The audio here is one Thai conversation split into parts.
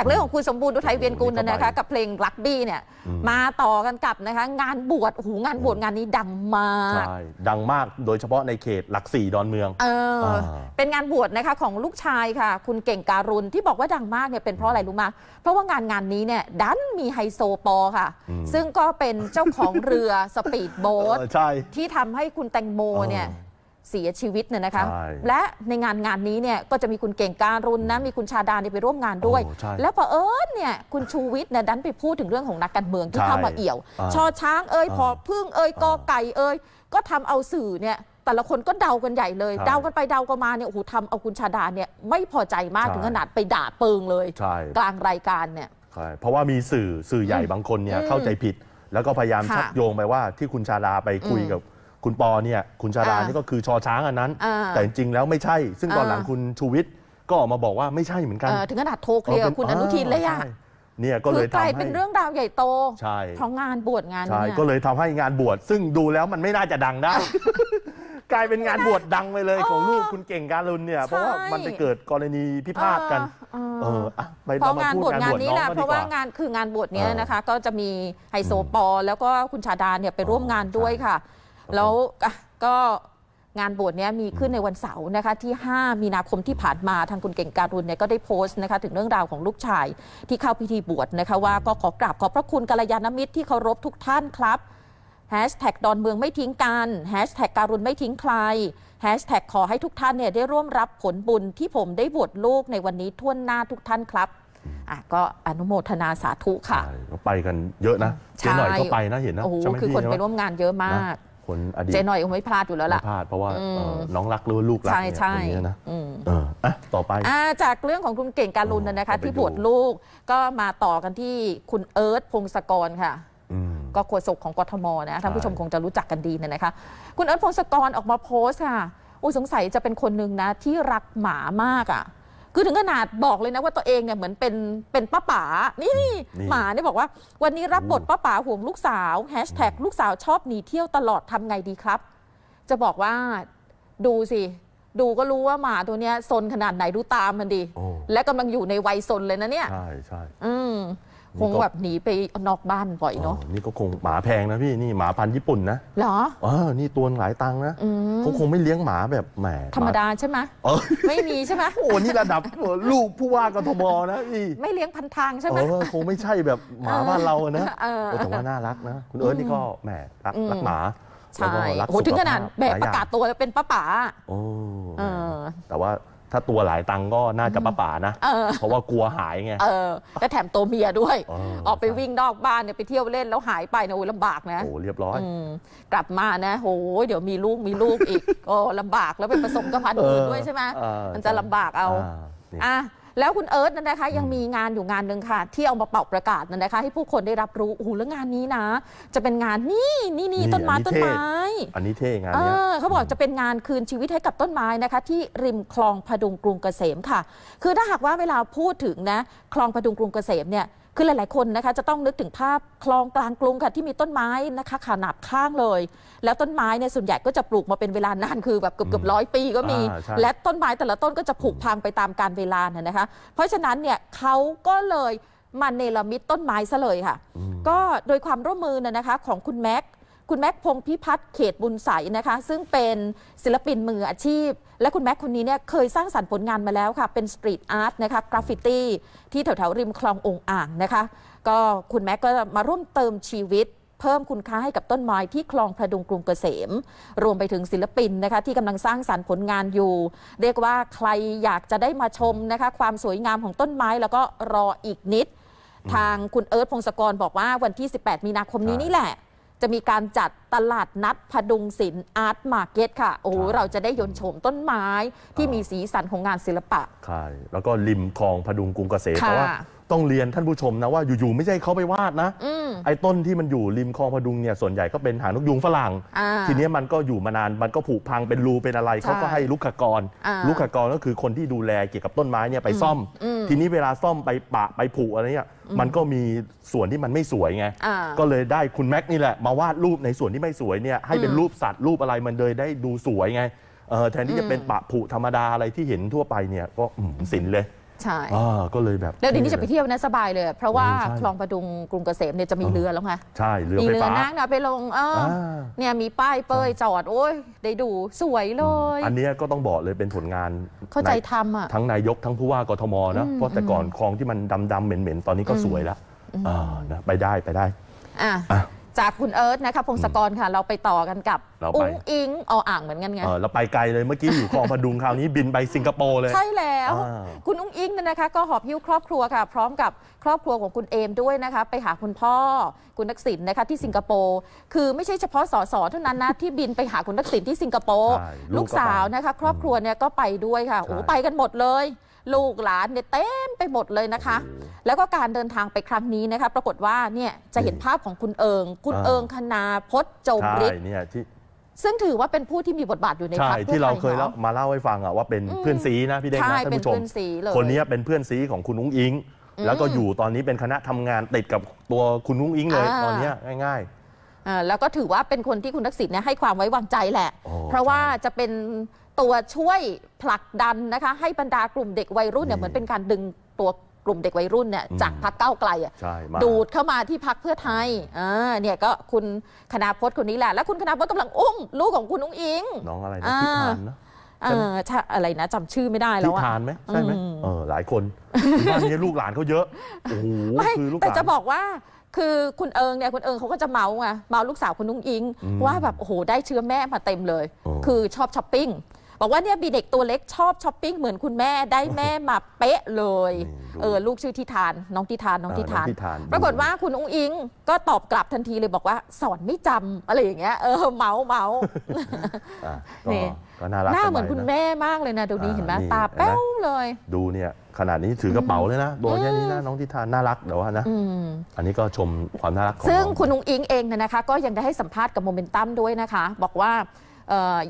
จากเรื่องของคุณสมบูรณ์ดุทัยเวียนกุลนะคะกับเพลงรักบี้เนี่ยมาต่อกันกับนะคะ งานบวชหูงานบวชงานนี้ดังมากใช่ดังมากโดยเฉพาะในเขตหลักสี่ดอนเมืองเออเป็นงานบวชนะคะของลูกชายค่ะ คุณเก่งการุณที่บอกว่าดังมากเนี่ยเป็นเพราะอะไรรู้มาเพราะว่างานงานนี้เนี่ยดันมีไฮโซปอค่ะ ซึ่งก็เป็นเจ้าของเรือสปีดโบ๊ทที่ทำให้คุณแตงโมเนี่ยเสียชีวิตเนี่ยนะคะ และในงานงานนี้เนี่ยก็จะมีคุณเก่งการรุนนะมีคุณชาดานไปร่วมงานด้วยแล้วพอเอิญเนี่ยคุณชูวิทย์เนี่ยดันไปพูดถึงเรื่องของนักการเมืองที่เข้ามาเอี่ยวอ่ชอช้างเอ้ยอพอพึ่งเอ้ยกอไก่เอ้ยก็ทำเอาสื่อเนี่ยแต่ละคนก็เดากันใหญ่เลย เดากันไปเดากันมาเนี่ยโอ้โหทำเอาคุณชาดาเนี่ยไม่พอใจมากถึงขนาดไปด่าเปิงเลยกลางรายการเนี่ยเพราะว่ามีสื่อสื่อใหญ่บางคนเนี่ยเข้าใจผิด แล้วก็พยายามชักโยงไปว่าที่คุณชาดาไปคุยกับคุณปอเนี่ย คุณชาราเนี่ยก็คือชอช้างอันนั้น แต่ จริงๆแล้วไม่ใช่ซึ่งตอนหลังคุณชูวิทย์ก็ออกมาบอกว่าไม่ใช่เหมือนกันถึงขนาดโทรเคลียร์คุณอนุทินเลยอะเนี่ยก็เลยทำให้เป็นเรื่องราวใหญ่โตใช่เพราะงานบวชงานใช่ก็เลยทำให้งานบวชซึ่งดูแล้วมันไม่น่าจะดังได้ กลายเป็นงานบวชดังไปเลย ของลูกคุณเก่งการลุนเนี่ยเพราะว่ามันไปเกิดกรณีพิพาทกันเออไปเรามาพูดงานบวชนี้แหละเพราะว่างานคืองานบวชเนี่ยนะคะ ก็จะมีไฮโซปอ แล้วก็คุณชาดาเนี่ยไปร่วมงานด้วยค่ะแล้วก็งานบวชนี้มีขึ้นในวันเสาร์นะคะที่ 5 มีนาคมที่ผ่านมาทางคุณเก่งการุณเนี่ยก็ได้โพสต์นะคะถึงเรื่องราวของลูกชายที่เข้าพิธีบวชนะคะว่าก็ขอกราบขอพระคุณกัลยาณมิตร ที่เคารพทุกท่านครับแฮชแท็กดอนเมืองไม่ทิ้งกันแฮชแท็กการุณไม่ทิ้งใครแฮชแท็กขอให้ทุกท่านเนี่ยได้ร่วมรับผลบุญที่ผมได้บวชลูกในวันนี้ท่วนหน้าทุกท่านครับอ่ะก็อนุโมทนาสาธุค่ะก็ไปกันเยอะนะเจ๊หน่อยก็ไปนะเห็นนะโอ้โหคือคนไปร่วมงานเยอะมากคนอดีตเจหน่อยคงไม่พลาดอยู่แล้วล่ะพลาดเพราะว่าน้องรักหรือว่าลูกรักใช่ใช่นี้นะต่อไปจากเรื่องของคุณเก่งการุณนะคะที่บวชลูกก็มาต่อกันที่คุณเอิร์ธพงศกรค่ะก็โฆษกของกทมนะท่านผู้ชมคงจะรู้จักกันดีนนะคะ คุณเอิร์ธพงศกรออกมาโพสต์ค่ะโอ้สงสัยจะเป็นคนหนึ่งนะ ที่รักหมามากอ่ะคือถึงขนาดบอกเลยนะว่าตัวเองเนี่ยเหมือนเป็นเป็นป้าป๋านี่นี่ หมาเนี่ยบอกว่าวันนี้รับบทป้าป๋าห่วงลูกสาวแฮชแท็กลูกสาวชอบหนีเที่ยวตลอดทำไงดีครับ จะบอกว่าดูสิ ดูก็รู้ว่าหมาตัวเนี้ยซนขนาดไหนดูตามมันดีและกาลังอยู่ในวัยซนเลยนะเนี่ยใช่ใช่คงแบบหนีไปนอกบ้านบ่อยเนาะ นี่ก็คงหมาแพงนะพี่นี่หมาพันญี่ปุ่นนะ เหรอเออนี่ตัวหลายตังนะเขาคงไม่เลี้ยงหมาแบบแหมธรรมดาใช่ไหมไม่มีใช่ไหมโอ้นี่ระดับลูกผู้ว่ากทมนะพี่ ไม่เลี้ยงพันทางใช่ไหมเออคงไม่ใช่แบบหมาบ้านเรานะแต่ว่าน่ารักนะคุณเอิร์ธนี่ก็แหมรักหมา ใช่โหถึงขนาดแบบประกาศตัวแล้วเป็นป้าป๋าแต่ว่าถ้าตัวหลายตังก็น่าจะป้าป่านะ เพราะว่ากลัวหายไง เออ แล้วแถมตัวเมียด้วย ออกไปวิ่งนอกบ้านเนี่ยไปเที่ยวเล่นแล้วหายไปนะโอ้ลำบากนะ โอ้ เรียบร้อย กลับมานะโอ้เดี๋ยวมีลูกมีลูกอีก โอ้ลำบากแล้วไปผสมกับพันธุ์อื่นด้วยใช่ไหม มันจะลำบากเอา อ่ะแล้วคุณเอิร์ธนั่นนะคะ ยังมีงานอยู่งานหนึ่งค่ะ ที่เอามาเป่าประกาศ นั่นนะคะ ให้ผู้คนได้รับรู้โอ้โหแล้วงานนี้นะ จะเป็นงานนี่นี่นี่ต้นไม้ต้นไม้ อันนี้เท่งานเนี้ยเขาบอกจะเป็นงานคืนชีวิตให้กับต้นไม้นะคะ ที่ริมคลองพดุงกรุงเกษมค่ะ คือถ้าหากว่าเวลาพูดถึงนะ คลองพดุงกรุงเกษมเนี่ยคือหลายๆคนนะคะจะต้องนึกถึงภาพคลองกลางกรุงค่ะที่มีต้นไม้นะคะขนาดข้างเลย แล้วต้นไม้เนี่ยส่วนใหญ่ก็จะปลูกมาเป็นเวลานานคือแบบเกือบเกือบร้อยปีก็มี และต้นไม้แต่ละต้นก็จะผุพังไปตามกาลเวลาน่ยนะคะเพราะฉะนั้นเนี่ยเขาก็เลยมาเนรมิตต้นไม้ซะเลยค่ะ ก็โดยความร่วมมือนะนะคะของคุณแม็กซคุณแม็กพงพิพัฒน์เขตบุญใสนะคะซึ่งเป็นศิลปินมืออาชีพ และคุณแม็กคนนี้เนี่ยเคยสร้างสรรค์ผลงานมาแล้วค่ะเป็นสตรีทอาร์ตนะคะกราฟฟิตี้ที่แถวๆ ริมคลององอ่างนะคะ ก็คุณแม็กก็มาร่วมเติมชีวิต เพิ่มคุณค่าให้กับต้นไม้ที่คลองพระดุงกรุงเกษม รวมไปถึงศิลปินนะคะที่กำลังสร้างสารรค์ผลงานอยู่ เรียกว่าใครอยากจะได้มาชมนะคะความสวยงามของต้นไม้แล้วก็รออีกนิด ทางคุณเอิร์ธพงศกรบอกว่าวันที่ 18 มีนาคมนี้นี่แหละจะมีการจัดตลาดนัดพดุงศิลป์อาร์ตมาร์เก็ตค่ะโอ้โหเราจะได้ยนโฉมต้นไม้ที่มีสีสันของงานศิลปะใช่แล้วก็ริมคลองพดุงกรุงเกษมเพราะว่าต้องเรียนท่านผู้ชมนะว่าอยู่ ๆ ไม่ใช่เขาไปวาดนะอไอ้ต้นที่มันอยู่ริมคลองพดุงเนี่ยส่วนใหญ่ก็เป็นหางนกยุงฝรั่ง ทีนี้มันก็อยู่มานานมันก็ผุพังเป็นรูเป็นอะไรเขาก็ให้ลูกขกรลูกขกรก็คือคนที่ดูแลเกี่ยวกับต้นไม้เนี่ยไปซ่อม ทีนี้เวลาซ่อมไปปะไปผุอะไรเนี่ยมันก็มีส่วนที่มันไม่สวยไงก็เลยได้คุณแม็กนี่แหละมาวาดรูปในส่วนที่ไม่สวยเนี่ยให้เป็นรูปสัตว์รูปอะไรมันเลยได้ดูสวยไงแทนที่จะเป็นปะผุธรรมดาอะไรที่เห็นทั่วไปเนี่ยก็สินเลยใช่ก็เลยแบบแล้วเดี๋ยวนี้จะไปเที่ยวนะสบายเลย เพราะว่าคลองประดุงกรุงเกษมเนี่ยจะมีเรือแล้วไงใช่เรือไมีเรือนั่งนะไปลงเออเนี่ยมีป้ายเปย จอดโอ้ย ได้ดูสวยเลย อันนี้ก็ต้องบอกเลยเป็นผลงาน เข้าใจทำอ่ะทั้งนายกทั้งผู้ว่ากทมนะเพราะแต่ก่อนคลองที่มันดำๆเหม็นๆตอนนี้ก็สวยแล้วไปได้ไปได้อ่ะจากคุณเอิร์ธนะคะพงศกรค่ะ เราไปต่อกันกับอุ้งอิงอ่อ่างเหมือนกันไงเเราไปไกลเลยเมื่อกี้อยู่คลองพดุงคราวนี้บินไปสิงคโปร์เลย ใช่แล้ว คุณอุ้งอิงนะคะ ก็หอบหิ้วครอบครัวค่ะ พร้อมกับครอบครัวของคุณเอมด้วยนะคะ ไปหาคุณพ่อคุณนักศิลป์นะคะที่สิงคโปร์คือไม่ใช่เฉพาะสสเท่านั้นนะที่บินไปหาคุณนักศิลป์ที่สิงคโปร์ลูกสาวนะคะครอบครัวเนี่ยก็ไปด้วยค่ะโอ้ไปกันหมดเลยลูกหลานเนี่ยเต็มไปหมดเลยนะคะ แล้วก็การเดินทางไปครั้งนี้นะคะปรากฏว่าเนี่ยจะเห็นภาพของคุณเอิง คุณเอิงคณาพศโจงฤทธิ์เนี่ยที่ ซึ่งถือว่าเป็นผู้ที่มีบทบาทอยู่ในพรรคอที่เราเคยมาเล่าให้ฟังอะว่าเป็นเพื่อนสีนะพี่เด้งนะท่านผู้ชม คนนี้เป็นเพื่อนสีของคุณนุ้งอิง แล้วก็อยู่ตอนนี้เป็นคณะทำงานติดกับตัวคุณนุ้งอิงเลยตอนนี้ง่ายๆ แล้วก็ถือว่าเป็นคนที่คุณทักษิณเนี่ยให้ความไว้วางใจแหละ เพราะว่าจะเป็นตัวช่วยผลักดันนะคะให้บรรดากลุ่มเด็กวัยรุ่นเนี่ยเหมือนเป็นการดึงตัวกลุ่มเด็กวัยรุ่นเนี่ยจากพักเก้าไกลอ่ะ ดูดเข้ามาที่พักเพื่อไทยอ่าเนี่ยก็คุณคณาพจน์คนนี้แหละแล้วคุณคณาพจน์กำลังอุ้มลูกของคุณอุ้งอิง น้องอะไรนะพิธานนะอออะไรนะจำชื่อไม่ได้แล้วอะพิธานไหมใช่ไหมเออหลายคนบ้านนี้ลูกหลานเขาเยอะโอ้โหคือลูกหลานแต่จะบอกว่า คือคุณเอิงเนี่ยคุณเอิงเขาก็จะเมาส์ไงเมาลูกสาวคุณนุ้งอิง ว่าแบบโอ้โหได้เชื้อแม่มาเต็มเลย คือชอบช้อปปิ้งบอกว่าเนี่ยมีเด็กตัวเล็กชอบช้อปปิ้งเหมือนคุณแม่ได้แม่มาเป๊ะเลย เออลูกชื่อทิทานน้องทิทานน้องทิทาน ปรากฏว่าคุณอุ้งอิงก็ตอบกลับทันทีเลยบอกว่าสอนไม่จำอะไรอย่างเงี้ยเออเมาเมานี่หน้าเหมือนคุณแม่มากเลยนะดูนี้เห็นไหมตาแป้วเลย ดูเนี่ยขนาดนี้ถือกระเป๋าเลยนะตัวแค่นี้นะน้องทิทานน่ารักแต่ว่านะอันนี้ก็ชมความน่ารักของซึ่งคุณอุ้งอิงเองนะคะ ก็ยังได้ให้สัมภาษณ์กับโมเมนตัมด้วยนะคะ บอกว่า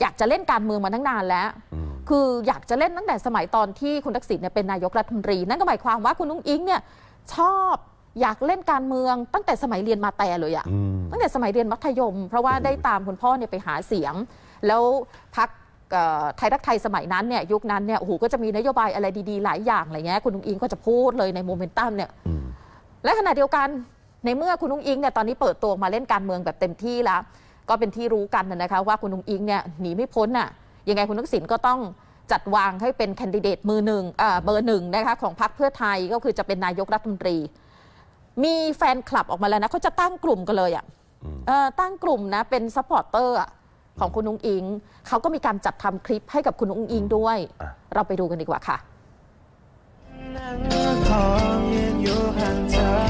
อยากจะเล่นการเมืองมาตั้งนานแล้ว คืออยากจะเล่นตั้งแต่สมัยตอนที่คุณทักษิณเนี่ยเป็นนายกรัฐมนตรี นั่นก็หมายความว่าคุณนุ้งอิงเนี่ยชอบอยากเล่นการเมืองตั้งแต่สมัยเรียนมาแต่เลยอะตั้งแต่สมัยเรียนมัธยม เพราะว่าได้ตามคุณพ่อเนี่ยไปหาเสียง แล้วพักไทยรักไทยสมัยนั้นเนี่ยยุคนั้นเนี่ยโอ้โหก็จะมีนโยบายอะไรดี ๆหลายอย่างอะไรเงี้ยคุณนุ้งอิงก็จะพูดเลยในโมเมนตัมเนี่ยและขณะเดียวกันในเมื่อคุณนุ้งอิงเนี่ยตอนนี้เปิดตัวมาเล่นการเมืองแบบเต็มที่แล้วก็เป็นที่รู้กันนะคะว่าคุณนุงอิงเนี่ยหนีไม่พ้นอ่ะยังไงคุณทักษิณก็ต้องจัดวางให้เป็นแคนดิเดตมือหนึ่งเบอร์หนึ่งนะคะของพรรคเพื่อไทยก็คือจะเป็นนายกรัฐมนตรีมีแฟนคลับออกมาแล้วนะเขาจะตั้งกลุ่มกันเลยอ่ะตั้งกลุ่มนะเป็นซัพพอร์เตอร์ของคุณนุ้งอิงเขาก็มีการจัดทำคลิปให้กับคุณนุ้งอิงด้วยเราไปดูกันดีกว่าค่ะ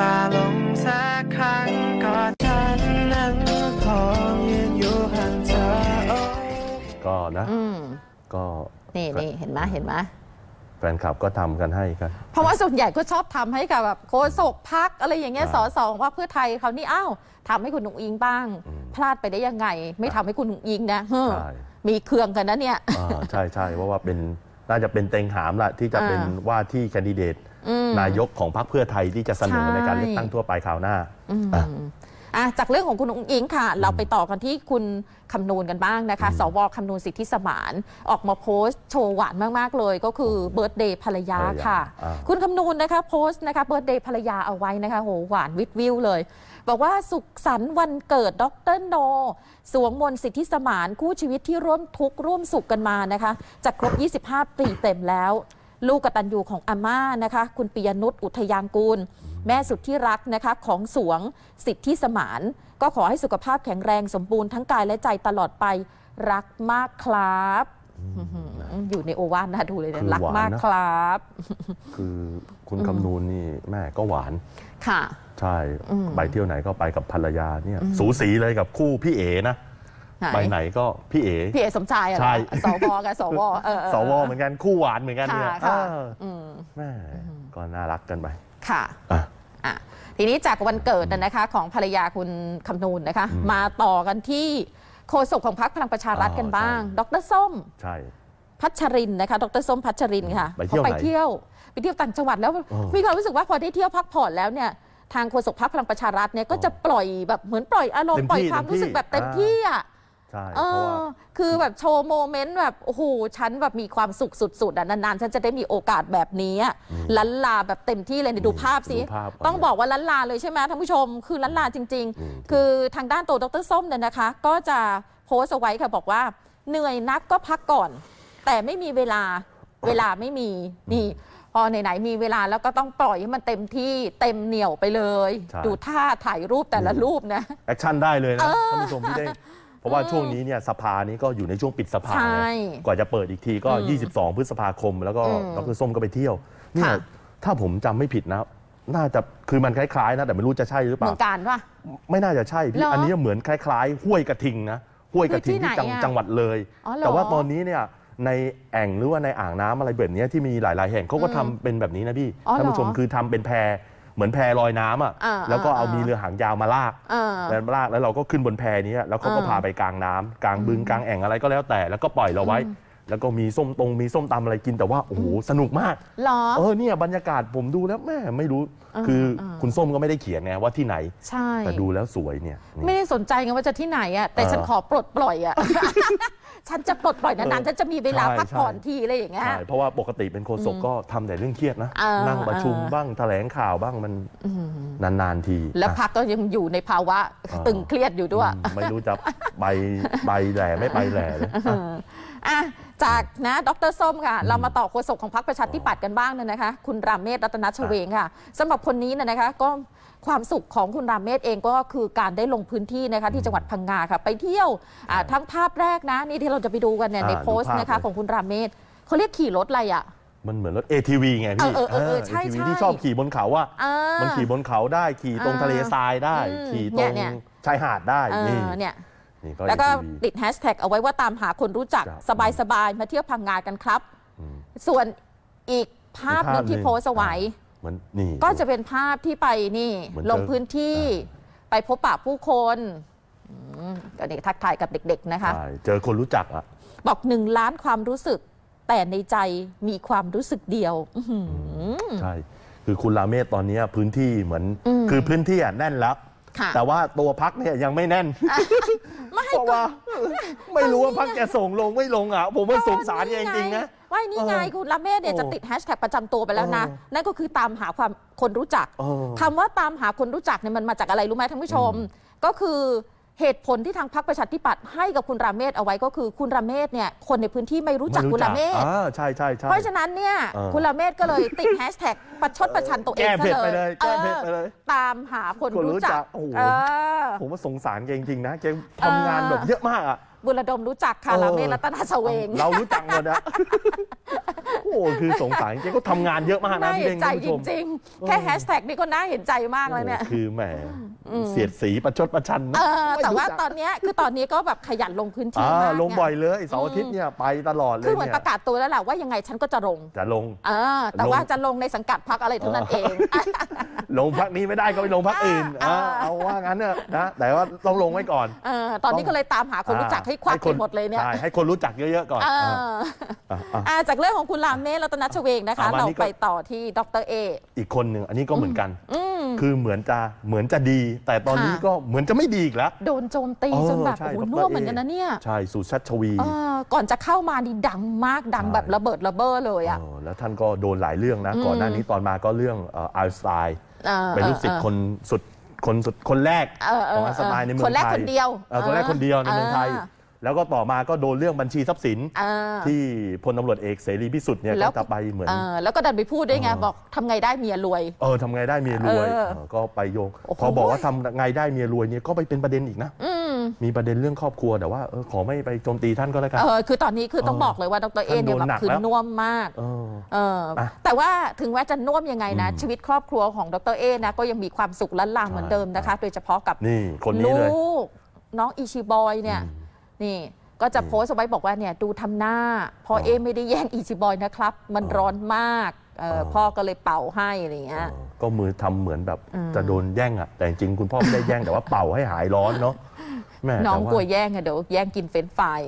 ตาลงสักครั้งก็ฉันนั่งพอยืนอยู่ห่างเธอก็นะ ก็ นี่นี่เห็นไหมเห็นไหมแฟนคลับก็ทำกันให้กันเพราะว่าส่วนใหญ่ก็ชอบทำให้กับแบบโคศกพัก อะไรอย่างเงี้ยสอสองว่าเพื่อไทยเขานี่อ้าวทำให้คุณหนุ่งอิงบ้าง พลาดไปได้ยังไง ไม่ทำให้คุณหนุ่งอิงนะใช่มีเครื่องกันนะเนี่ยอใช่ใช่ว่าว่าเป็นน่าจะเป็นเต็งหามแหละที่จะเป็นว่าที่แคนดิเดตนายกของพรรคเพื่อไทยที่จะเสนอในการเลือกตั้งทั่วไปคราวหน้า จากเรื่องของคุณอุ้งอิงค่ะ เราไปต่อกันที่คุณคำนูนกันบ้างนะคะ สวคำนูนสิทธิสมาน ออกมาโพสต์ โชว์หวานมากๆเลย ก็คือเบิร์ตเดย์ภรรยาค่ะ คุณคำนูนนะคะโพสต์นะคะ เบิร์ตเดย์ภรรยาเอาไว้นะคะโหหวานวิววิวเลยบอกว่าสุขสันต์วันเกิดดรโนสวงมนสิทธิสมานคู่ชีวิตที่ร่วมทุกข์ร่วมสุขกันมานะคะจะครบ 25 ปีเต็มแล้วลูกกตัญญูของอาม่านะคะคุณปิยนุชอุทยางกูล แม่สุดที่รักนะคะของสวงสิทธิสมานก็ขอให้สุขภาพแข็งแรงสมบูรณ์ทั้งกายและใจตลอดไปรักมากครับ อยู่ในโอวาทน่าดูเลยนะรักมากครับคือคุณคำนูนนี่แม่ก็หวาน ค่ะ ใช่ ไปเที่ยวไหนก็ไปกับภรรยาเนี่ยสูสีเลยกับคู่พี่เอนะไปไหนก็พี่เอ๋พี่เอ๋สมชายอะไรสวกับสวสวเหมือนกันคู่หวานเหมือนกันเนี่ยค่ะแม่ก็น่ารักกันไปค่ะ ทีนี้จากวันเกิดนะคะ ของภรรยาคุณคำนูนนะคะ มาต่อกันที่โฆษกของพรรคพลังประชารัฐกันบ้าง ดรส้ม ใช่ พัชรินนะคะ ดรส้มพัชรินค่ะเขาไปเที่ยวไปเที่ยวต่างจังหวัดแล้ว มีความรู้สึกว่าพอได้เที่ยวพักผ่อนแล้วเนี่ย ทางโฆษกพรรคพลังประชารัฐเนี่ยก็จะปล่อยแบบเหมือนปล่อยอารมณ์ปล่อยความรู้สึกแบบเต็มที่อ่ะช่เอพราะว่าอคือแบบโชว์โมเมนต์แบบโอ้โหฉันแบบมีความสุขสุดๆอ่ะ นานๆ ฉันจะได้มีโอกาสแบบนี้ลันลาแบบเต็มที่เลยเนี่ยดูภาพสิต้องบอกว่าลันลาเลยใช่ไหมท่านผู้ชมคือลันลาจริง ๆ คือทางด้านตัวดรส้ม เนี่ยนะคะ ก็จะโพสต์เอาไว้ค่ะบอกว่า เหนื่อยนักก็พักก่อน แต่ไม่มีเวลาเวลาไม่มี นี่พอไหนๆมีเวลาแล้วก็ต้องปล่อยให้มันเต็มที่เต็มเหนียวไปเลย ดูท่าถ่ายรูปแต่ละรูปนะแอคชั่นได้เลยนะท่านผู้ชมที่ได้เพราะว่าช่วงนี้เนี่ยสภานี้ก็อยู่ในช่วงปิดสภาใช่กว่าจะเปิดอีกทีก็ 22 พฤษภาคม แล้วก็ดรส้มก็ไปเที่ยวเนี่ยถ้าผมจำไม่ผิดนะน่าจะคือมันคล้ายๆนะแต่ไม่รู้จะใช่หรือเปล่าเหมือนกันป่ะไม่น่าจะใช่พี่อันนี้เหมือนคล้ายๆห้วยกระทิงนะห้วยกระทิงที่จังหจงหวัดเลย แต่ว่าตอนนี้เนี่ยในแอ่งหรือว่าในอ่างน้ำอะไรแบบนี้ที่มีหลายๆแห่งเขาก็ทำเป็นแบบนี้นะพี่ท่านผู้ชมคือทำเป็นแพรเหมือนแพรลอยน้ำอ่ะแล้วก็เอามีเรือหางยาวมาลากแล้วลากแล้วเราก็ขึ้นบนแพนี้แล้วเขาก็พาไปกลางน้ำกลางบึงกลางแอ่งอะไรก็แล้วแต่แล้วก็ปล่อยเราไว้ แล้วก็มีส้มตรงมีส้มตำอะไรกินแต่ว่าโอ้โหสนุกมากเออเนี่ย บรรยากาศผมดูแล้วแม่ไม่รู้คือคุณส้มก็ไม่ได้เขียนไงว่าที่ไหนใช่แต่ดูแล้วสวยเนี่ย ไม่ได้สนใจไงว่าจะที่ไหนอ่ะแต่ฉันขอปลดปล่อยอ่ะฉันจะปลดปล่อยนานๆฉันจะมีเวลาพักผ่อนทีอะไรอย่างเงี้ยใช่เพราะว่าปกติเป็นโฆษกก็ทำแต่เรื่องเครียดนะนั่งประชุมบ้างแถลงข่าวบ้างมันนานๆที แล้วพักก็ยังอยู่ในภาวะตึงเครียดอยู่ด้วย ไม่รู้จะไปไปแหล่ไม่ไปแหล่เลยอ่ะ จากนะ ดรส้มค่ะ เรามาต่อโฆษกของพรรคประชาธิปัตย์กันบ้างน่นะคะ คุณรามเมศรัตนชเวงค่ะสำหรับคนนี้นนะคะก็ความสุขของคุณรามเมศเองก็คือการได้ลงพื้นที่นะคะที่จังหวัดพังงาค่ะ ไปเที่ยวทั้งภาพแรกนะ นี่ที่เราจะไปดูกันเนี่ยในโพสต์นะคะของคุณรามเมศ เขาเรียกขี่รถอะไรอ่ะ มันเหมือนรถ ATV ไงพี่ เออเออใช่ใช่ที่ชอบขี่บนเขาว่ามันขี่บนเขาได้ขี่ตรงทะเลทรายได้ขี่ตรงชายหาดได้นี่เนี่ยแล้วก็ติดแฮชแท็กเอาไว้ว่าตามหาคนรู้จักสบายๆมาเที่ยวพังงากันครับ ส่วนอีกภาพนึงที่โพสไว้มันนี่ก็จะเป็นภาพที่ไปนี่ลงพื้นที่ ไปพบปะผู้คนเด็กทักทายกับเด็ก ๆ นะคะเจอคนรู้จักอะบอกหนึ่งล้านความรู้สึกแต่ในใจมีความรู้สึกเดียว ใช่ คือคุณลาเมศตอนนี้พื้นที่เหมือนคือพื้นที่อ่ะแน่นแล้วแต่ว่าตัวพักเนี่ยยังไม่แน่นเพราะว่าไม่รู้ว่าพักจะส่งลงไม่ลงอ่ะ ผมว่าสงสารจริงๆนะไม่นี่ไงคุณละเมศเนี่ยจะติดแฮชแท็กประจำตัวไปแล้วนะนั่นก็คือตามหาความคนรู้จัก คำว่าตามหาคนรู้จักเนี่ยมันมาจากอะไร รู้ไหมท่านผู้ชม ก็คือเหตุผลที่ทางพรรคประชาธิปัตย์ให้กับคุณราเมศเอาไว้ก็คือคุณราเมศเนี่ย คนในพื้นที่ไม่รู้จักคุณราเมศใช่ใช่ใช่เพราะฉะนั้นเนี่ย คุณราเมศก็เลยติดแฮชแท็กประชดประชันตัวเองซะเลย ตามหาคนรู้จักผมว่าสงสารเกงจริงนะแกทำงานแบบเยอะมากอ่ะบุรดมรู้จักค่ะเลาเมรัตนาสเวงเรารู้จักหมดอะโอ้คือสงสัยจริงก็ทำงานเยอะมากนะพี่เห็้นงใจคุณจผู้ชมริง ๆ แค่แฮชแท็กนี้ก็น่าเห็นใจมากแล้วเนี่ยคือแหมเสียดสีประชดประชันนะเออแต่ว่าตอนนี้คือตอนนี้ก็แบบขยันลงพื้นที่มากลงบ่อยเลยเสาร์อาทิตย์เนี่ยไปตลอดเลยคือเหมือนประกาศตัวแล้วแหละว่ายังไงฉันก็จะลงจะลงเออแต่ว่าจะลงในสังกัดพักอะไรเท่านั้นเอง ลงพักนี้ไม่ได้ก็ไปลงพักอื่นเอาว่างั้นเนอะนะแต่ว่าต้องลงไว้ก่อนเออตอนนี้ก็เลยตามหาคนรู้จักใหทีควักไปหมดเลยเนี่ยใช่ให้คนรู้จักเยอะๆก่อนอาจากเรื่องของคุณรามเมฆรัตนชเวงนะคะเราไปต่อที่ดรเออีกคนหนึ่งอันนี้ก็เหมือนกันคือเหมือนจะเหมือนจะดี แต่ตอนนี้ก็เหมือนจะไม่ดีอีกแล้วโดนโจมตีจนแบบโอ้โห่วเหมือนกันนะเนี่ยใช่สุชาติชวีก่อนจะเข้ามาดีดังมากดังแบบระเบิดระเบ้อเลยอ่ะแล้วท่านก็โดนหลายเรื่องนะก่อนหน้านี้ตอนมาก็เรื่องอัลสไตน์เป็นลูกศิษย์คนสุดคนสุดคนแรกของอัลสไตน์ในเมืองไทยคนแรกคนเดียวคนแรกคนเดียวในเมืองไทยแล้วก็ต่อมาก็โดนเรื่องบัญชีทรัพย์สินที่พลตำรวจเอกเสรีพิสุทธิ์เนี่ยก็ับไปเหมือน แล้วก็ดันไปพูดด้วยไงบอกทำไงได้เมียรวยเออทำไงได้เมียรวย ก็ไปโยงพอบอกว่าทำไงได้เมียรวยเนี่ยก็ไปเป็นประเด็นอีกนะมีประเด็นเรื่องครอบครัวแต่ว่าขอไม่ไปโจมตีท่านก็แล้วกันเออคือตอนนี้คือต้องบอกเลยว่าดรเอเนี่ยแบบคือน่วมมากเออแต่ว่าถึงว่าจะน่วมยังไงนะ ชีวิตครอบครัวของดรเอนะก็ยังมีความสุขล้นลามเหมือนเดิมนะคะ โดยเฉพาะกับนี่คนนี้เลยน้องอิชิบอยเนี่ยนี่ ก็จะโพสต์เอาไว้บอกว่าเนี่ยดูทำหน้า พอเอไม่ได้แย่งอีชิบอยนะครับ มันร้อนมาก พ่อก็เลยเป่าให้อะไรเงี้ยก็มือทำเหมือนแบบ จะโดนแย่งอ่ะแต่จริงคุณพ่อไม่ได้แย่ง แต่ว่าเป่าให้หายร้อนเนาะน้องกลัวแย่งอะเดี๋ยวแย่งกินเฟรนฟราย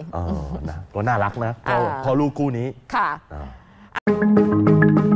นะก็น่ารักนะพอลูกคู่นี้ค่ะ